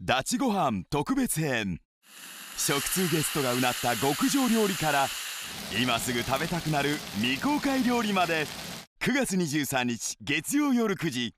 ダチご飯特別編食通ゲストがうなった極上料理から今すぐ食べたくなる未公開料理まで9月23日月曜夜9時